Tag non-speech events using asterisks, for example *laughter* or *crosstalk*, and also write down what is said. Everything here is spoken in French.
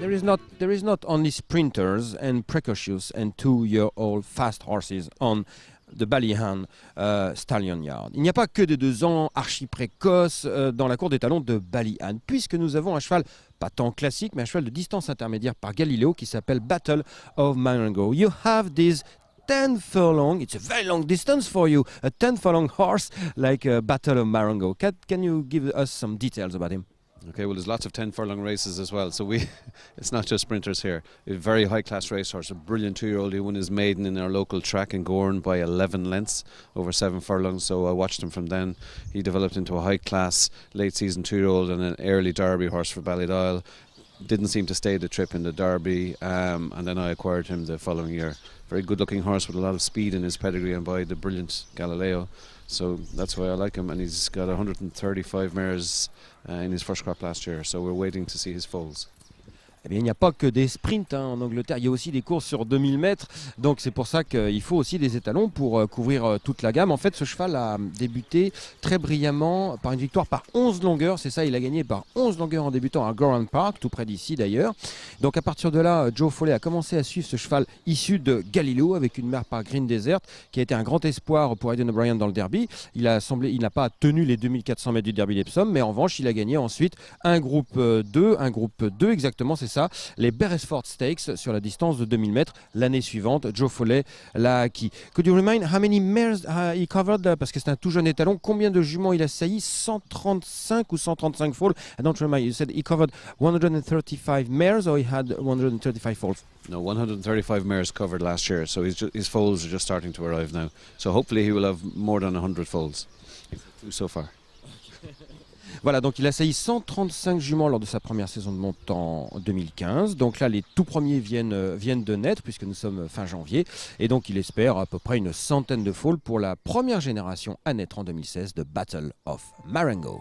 there is not there is not only sprinters and precocious and two-year-old fast horses on the Ballyhan euh, Stallion Yard. Il n'y a pas que des deux ans archi précoces euh, dans la cour des talons de Ballyhan, puisque nous avons un cheval pas tant classique, mais un cheval de distance intermédiaire par Galileo qui s'appelle Battle of Marengo. You have this 10 furlong. It's a very long distance for you. A 10 furlong horse like euh, Battle of Marango. Can, can you give us some details about him? Okay, well, there's lots of 10 furlong races as well, so we *laughs* it's not just sprinters here. A very high class racehorse, a brilliant two year old. He won his maiden in our local track in Gorn by 11 lengths over seven furlongs, so I watched him from then. He developed into a high class late season two year old and an early Derby horse for Ballydoyle didn't seem to stay the trip in the Derby, um, and then I acquired him the following year. Very good-looking horse with a lot of speed in his pedigree, and by the brilliant Galileo. So that's why I like him, and he's got 135 mares uh, in his first crop last year. So we're waiting to see his foals. Eh il n'y a pas que des sprints hein, en Angleterre, il y a aussi des courses sur 2000 mètres. Donc c'est pour ça qu'il faut aussi des étalons pour euh, couvrir euh, toute la gamme. En fait, ce cheval a débuté très brillamment par une victoire par 11 longueurs. C'est ça, il a gagné par 11 longueurs en débutant à Goran Park, tout près d'ici d'ailleurs. Donc à partir de là, euh, Joe Foley a commencé à suivre ce cheval issu de Galileo avec une mère par Green Desert qui a été un grand espoir pour Aidan O'Brien dans le derby. Il a semblé, il n'a pas tenu les 2400 mètres du derby d'Epsom, mais en revanche, il a gagné ensuite un groupe 2, un groupe 2 exactement, c'est ça, les Beresford Stakes sur la distance de 2000 mètres. L'année suivante, Joe Foley l'a acquis. Could you remind how many mares uh, he covered? Parce que c'est un tout jeune étalon. Combien de juments il a sailli? 135 ou 135 foals? I don't remember. You said he covered 135 mares or he had 135 foals? No, 135 mares covered last year. So his foals are just starting to arrive now. So hopefully he will have more than 100 foals so far. *laughs* Voilà, donc il a 135 juments lors de sa première saison de montant en 2015. Donc là, les tout premiers viennent, euh, viennent de naître, puisque nous sommes euh, fin janvier. Et donc, il espère à peu près une centaine de faules pour la première génération à naître en 2016 de Battle of Marengo.